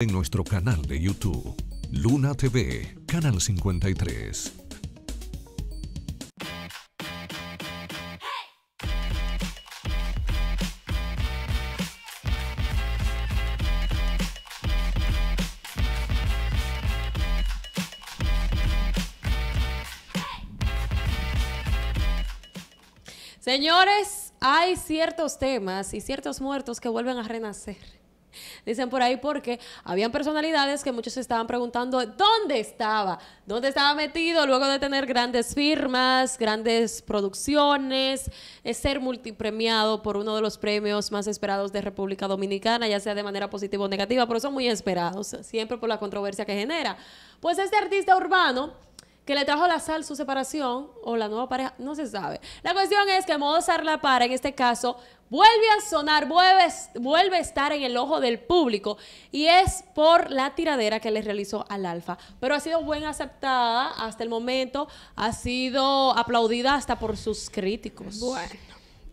en nuestro canal de YouTube, Luna TV, Canal 53. Señores, hay ciertos temas y ciertos muertos que vuelven a renacer dicen por ahí, porque habían personalidades que muchos estaban preguntando dónde estaba, dónde estaba metido luego de tener grandes firmas, grandes producciones, eh, ser multipremiado por uno de los premios más esperados de República Dominicana, ya sea de manera positiva o negativa, pero son muy esperados, siempre por la controversia que genera. Pues este artista urbano que le trajo la sal su separación o la nueva pareja, no se sabe. La cuestión es que el modo Sarla Para, en este caso, vuelve a sonar, vuelve, vuelve a estar en el ojo del público y es por la tiradera que le realizó al Alfa. Pero ha sido buena aceptada hasta el momento, ha sido aplaudida hasta por sus críticos. Bueno,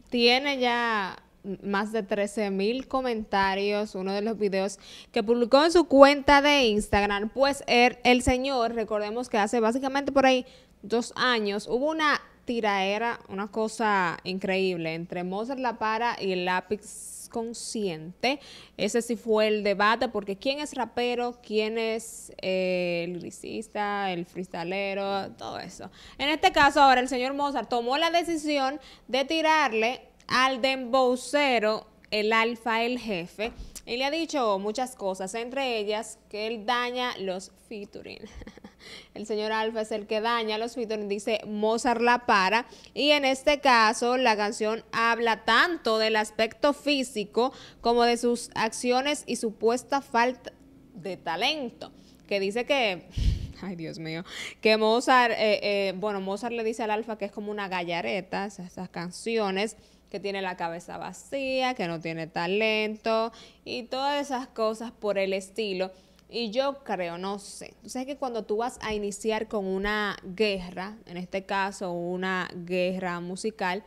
tiene ya más de 13 mil comentarios, uno de los videos que publicó en su cuenta de Instagram, pues er, el, señor, recordemos que hace básicamente por ahí dos años, hubo una tiraera, una cosa increíble entre Mozart La Para y el lápiz consciente. Ese sí fue el debate, porque quién es rapero, quién es eh, el grisista, el freestalero, todo eso. En este caso, ahora el señor Mozart tomó la decisión de tirarle Alden Boussero, el alfa, el jefe, y le ha dicho muchas cosas, entre ellas que él daña los featuring. El señor Alfa es el que daña los featuring, dice Mozart La Para. Y en este caso, la canción habla tanto del aspecto físico como de sus acciones y supuesta falta de talento. Que dice que ay Dios mío, que Mozart, eh, eh, bueno, Mozart le dice al Alfa que es como una gallareta, esas canciones, que tiene la cabeza vacía, que no tiene talento y todas esas cosas por el estilo. Y yo creo, no sé, tú sabes que cuando tú vas a iniciar con una guerra, en este caso una guerra musical,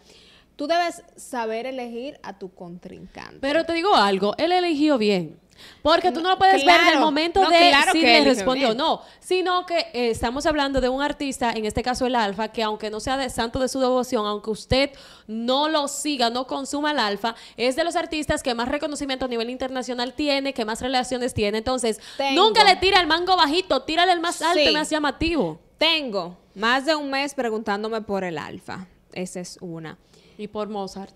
tú debes saber elegir a tu contrincante. Pero te digo algo, él eligió bien. Porque tú no lo puedes ver ver el momento de si le respondió o no, sino que eh, estamos hablando de un artista, en este caso el Alfa, que aunque no sea de santo de su devoción, aunque usted no lo siga, no consuma el Alfa, es de los artistas que más reconocimiento a nivel internacional tiene, que más relaciones tiene. Entonces, nunca le tira el mango bajito, tírale el más alto el más llamativo. Tengo más de un mes preguntándome por el Alfa. Esa es una. Y por Mozart.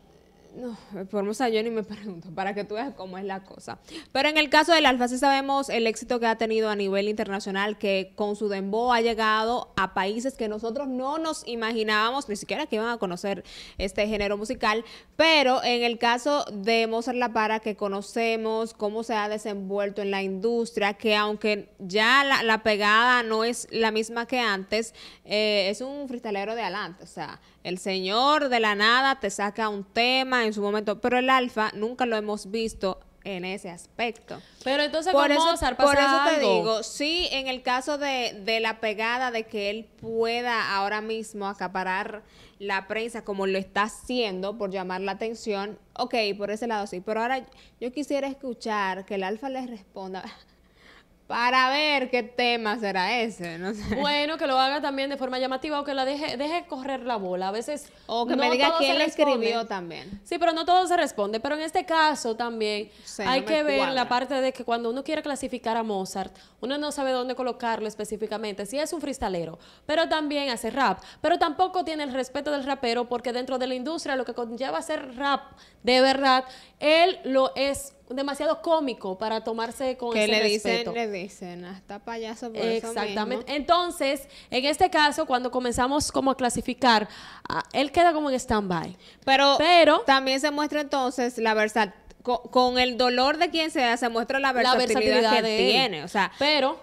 No, por Formosa yo ni me pregunto, para que tú veas cómo es la cosa. Pero en el caso del Alfa sí sabemos el éxito que ha tenido a nivel internacional, que con su dembow ha llegado a países que nosotros no nos imaginábamos, ni siquiera que iban a conocer este género musical. Pero en el caso de Mozart La Para, que conocemos cómo se ha desenvuelto en la industria, que aunque ya la, pegada no es la misma que antes, eh, es un fristalero de adelante, o sea, el Señor de la nada te saca un tema en su momento, pero el alfa nunca lo hemos visto en ese aspecto. Pero entonces por eso, Mozart pasa por eso te digo, sí, en el caso de, de, la pegada de que él pueda ahora mismo acaparar la prensa como lo está haciendo por llamar la atención, ok, por ese lado sí, pero ahora yo quisiera escuchar que el alfa les responda, para ver qué tema será ese. No Bueno, que lo haga también de forma llamativa o que la deje, deje correr la bola. A veces. O que me diga quién le escribió también. Sí, pero no todo se responde. Pero en este caso también hay que ver la parte de que cuando uno quiere clasificar a Mozart, uno no sabe dónde colocarlo específicamente. Si es un fristalero, pero también hace rap. Pero tampoco tiene el respeto del rapero porque dentro de la industria lo que conlleva ser rap de verdad, él lo es demasiado cómico para tomarse con que le dicen, le dicen, hasta payaso por Exactamente. Eso Entonces, en este caso, cuando comenzamos como a clasificar, ah, él queda como en stand-by. Pero, también se muestra entonces la versatilidad con, el dolor de quien sea, se muestra la versatilidad, que tiene. O sea, pero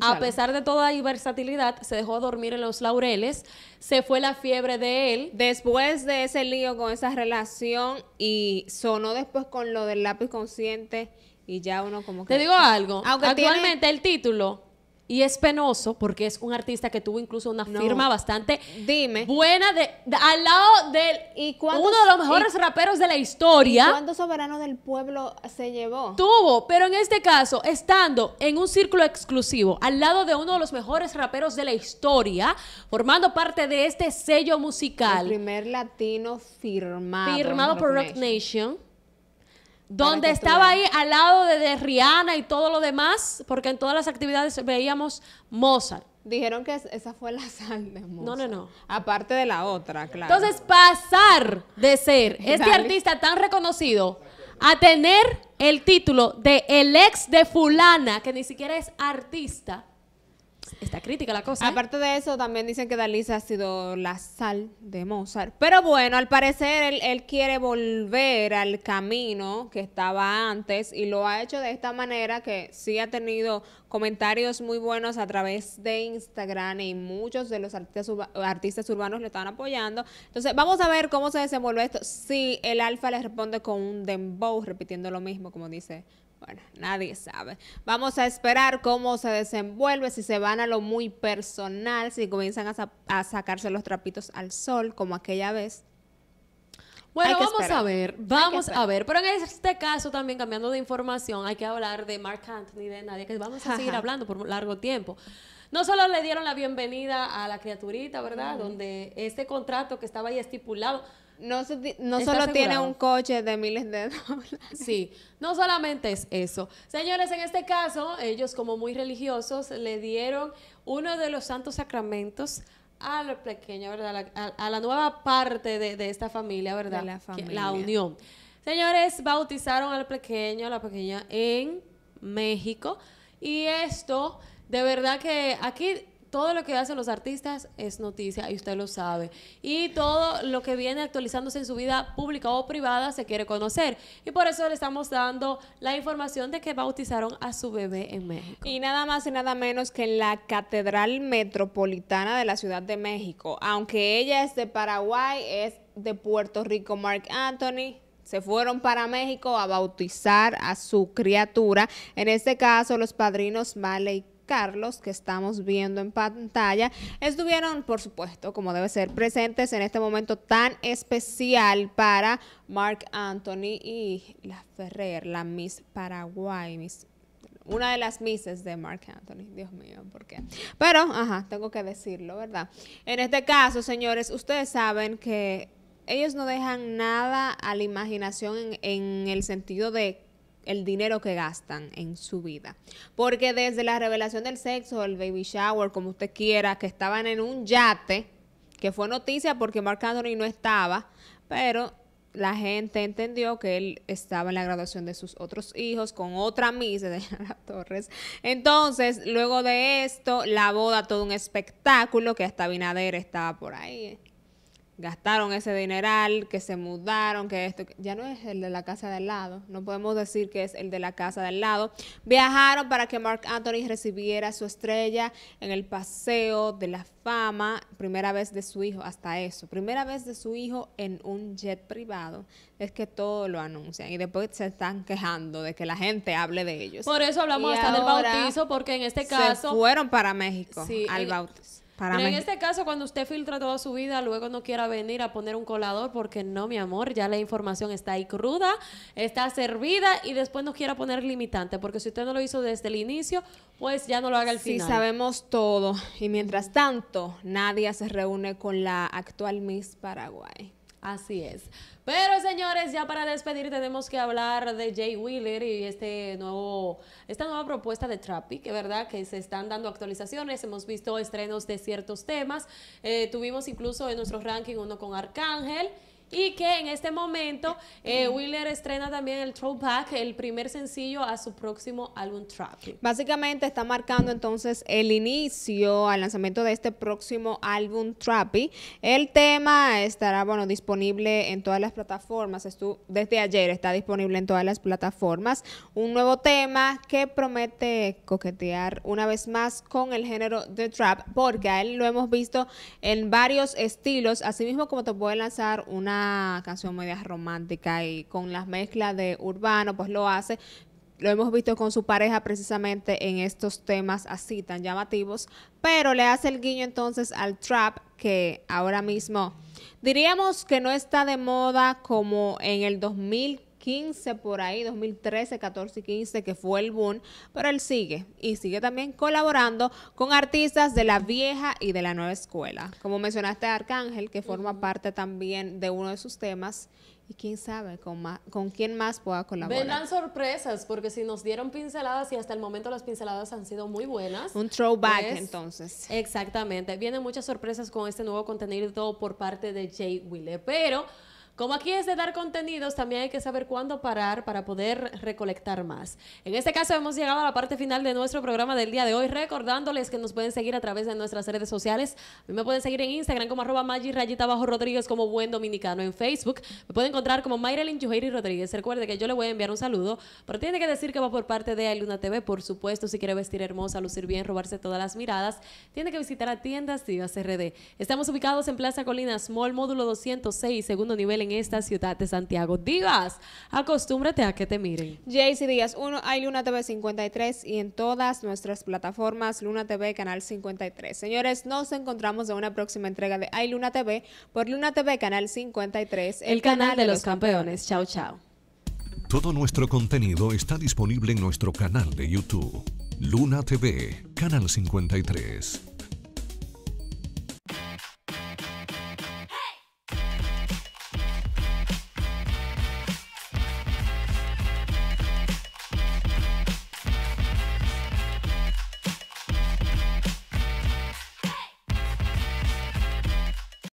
a pesar de toda la versatilidad, se dejó dormir en los laureles, se fue la fiebre de él. Después de ese lío con esa relación y sonó después con lo del lápiz consciente y ya uno como que... Te digo algo, actualmente el título y es penoso porque es un artista que tuvo incluso una firma bastante buena de, al lado del ¿Y uno de los mejores raperos de la historia. ¿y soberano del pueblo se llevó? Tuvo, pero en este caso, estando en un círculo exclusivo, al lado de uno de los mejores raperos de la historia, formando parte de este sello musical. El primer latino firmado. Firmado por Rock Nation donde estaba ahí al lado de, Rihanna y todo lo demás, porque en todas las actividades veíamos Mozart. Dijeron que esa fue la sal Mozart. No, no, no. Aparte de la otra, claro. Entonces, pasar de ser este artista tan reconocido a tener el título de el ex de fulana, que ni siquiera es artista, está crítica la cosa. ¿eh? Aparte de eso, también dicen que Dalisa ha sido la sal de Mozart. Pero bueno, al parecer él, quiere volver al camino que estaba antes y lo ha hecho de esta manera que sí ha tenido comentarios muy buenos a través de Instagram y muchos de los artistas, artistas urbanos le están apoyando. Entonces, vamos a ver cómo se desenvuelve esto. Si sí, el alfa le responde con un dembow, repitiendo lo mismo, como dice bueno, nadie sabe. Vamos a esperar cómo se desenvuelve, si se van a lo muy personal, si comienzan a, sacarse los trapitos al sol, como aquella vez. Bueno, vamos a ver, vamos a ver. Pero en este caso también, cambiando de información, hay que hablar de Mark Anthony, de nadie, que vamos a seguir hablando por largo tiempo. No solo le dieron la bienvenida a la criaturita, ¿verdad? Donde este contrato que estaba ahí estipulado, no, solo tiene un coche de miles de dólares. Sí, no solamente es eso. Señores, en este caso, ellos como muy religiosos le dieron uno de los santos sacramentos al pequeño ¿verdad? A, la, nueva parte de, de esta familia, ¿verdad? De la familia. La unión. Señores, bautizaron al pequeño, a la pequeña en México. Y esto, de verdad que aquí todo lo que hacen los artistas es noticia y usted lo sabe. Y todo lo que viene actualizándose en su vida pública o privada se quiere conocer. Y por eso le estamos dando la información de que bautizaron a su bebé en México. Y nada más y nada menos que en la Catedral Metropolitana de la Ciudad de México. Aunque ella es de Paraguay, es de Puerto Rico, Mark Anthony se fueron para México a bautizar a su criatura. En este caso, los padrinos y Carlos que estamos viendo en pantalla, estuvieron, por supuesto, como debe ser, presentes en este momento tan especial para Mark Anthony y la Ferrer, la Miss Paraguay, una de las Misses de Mark Anthony, Dios mío, ¿por qué? Pero, ajá, tengo que decirlo, ¿verdad? En este caso, señores, ustedes saben que ellos no dejan nada a la imaginación en, en el sentido de el dinero que gastan en su vida. Porque desde la revelación del sexo, el baby shower, como usted quiera, que estaban en un yate, que fue noticia porque Mark Anthony no estaba, pero la gente entendió que él estaba en la graduación de sus otros hijos con otra misa de Diana Torres. Entonces, luego de esto, la boda, todo un espectáculo, que hasta Binader estaba por ahí. Eh gastaron ese dineral, que se mudaron, que esto, ya no es el de la casa del lado, no podemos decir que es el de la casa del lado. Viajaron para que Mark Anthony recibiera su estrella en el paseo de la fama, primera vez de su hijo, hasta eso, primera vez de su hijo en un jet privado, es que todo lo anuncian y después se están quejando de que la gente hable de ellos. Por eso hablamos hasta del bautizo, porque en este caso... fueron para México al bautizo en este caso, cuando usted filtra toda su vida, luego no quiera venir a poner un colador, porque no, mi amor, ya la información está ahí cruda, está servida y después no quiera poner limitante, porque si usted no lo hizo desde el inicio, pues ya no lo haga al final. Sí, sabemos todo. Y mientras tanto, nadie se reúne con la actual Miss Paraguay. Así es. Pero señores, ya para despedir tenemos que hablar de Jay Wheeler y este nuevo, esta nueva propuesta de Trappy, que verdad que se están dando actualizaciones, hemos visto estrenos de ciertos temas, eh, tuvimos incluso en nuestro ranking uno con Arcángel y que en este momento eh, Wheeler estrena también el Throwback, el primer sencillo a su próximo álbum Trappy. Básicamente está marcando entonces el inicio al lanzamiento de este próximo álbum Trappy. El tema estará, bueno, disponible en todas las plataformas. Estuvo, desde ayer está disponible en todas las plataformas. Un nuevo tema que promete coquetear una vez más con el género de Trap, porque a él lo hemos visto en varios estilos, asimismo como te puede lanzar una canción media romántica y con las mezclas de urbano, pues lo hace. Lo hemos visto con su pareja precisamente en estos temas así tan llamativos, pero le hace el guiño entonces al trap que ahora mismo diríamos que no está de moda como en el 2000 2015 por ahí, 2013, 14 y 15, que fue el boom, pero él sigue y sigue también colaborando con artistas de la vieja y de la nueva escuela. Como mencionaste Arcángel, que forma parte también de uno de sus temas. Y quién sabe con, con quién más pueda colaborar. Vendrán sorpresas, porque si nos dieron pinceladas y hasta el momento las pinceladas han sido muy buenas. Un throwback, pues entonces. Exactamente. Vienen muchas sorpresas con este nuevo contenido por parte de Jay Wille, Pero como aquí es de dar contenidos, también hay que saber cuándo parar para poder recolectar más. En este caso hemos llegado a la parte final de nuestro programa del día de hoy, recordándoles que nos pueden seguir a través de nuestras redes sociales. A mí me pueden seguir en Instagram como arroba rayita bajo Rodríguez como buen dominicano. En Facebook me pueden encontrar como Mayrelin Yuheiri Rodríguez. Recuerde que yo le voy a enviar un saludo, pero tiene que decir que va por parte de Luna TV, por supuesto, si quiere vestir hermosa, lucir bien, robarse todas las miradas, tiene que visitar a tiendas a CRD Estamos ubicados en Plaza Colinas, Mall Módulo 206, segundo nivel en esta ciudad de Santiago. Digas, acostúmbrate a que te miren. Jaycee Díaz, uno, hay Luna TV 53 y en todas nuestras plataformas Luna TV Canal 53. Señores, nos encontramos en una próxima entrega de Hay Luna TV por Luna TV Canal 53. El, canal, de, los, los campeones. Chao, chao. Todo nuestro contenido está disponible en nuestro canal de YouTube. Luna TV, Canal 53.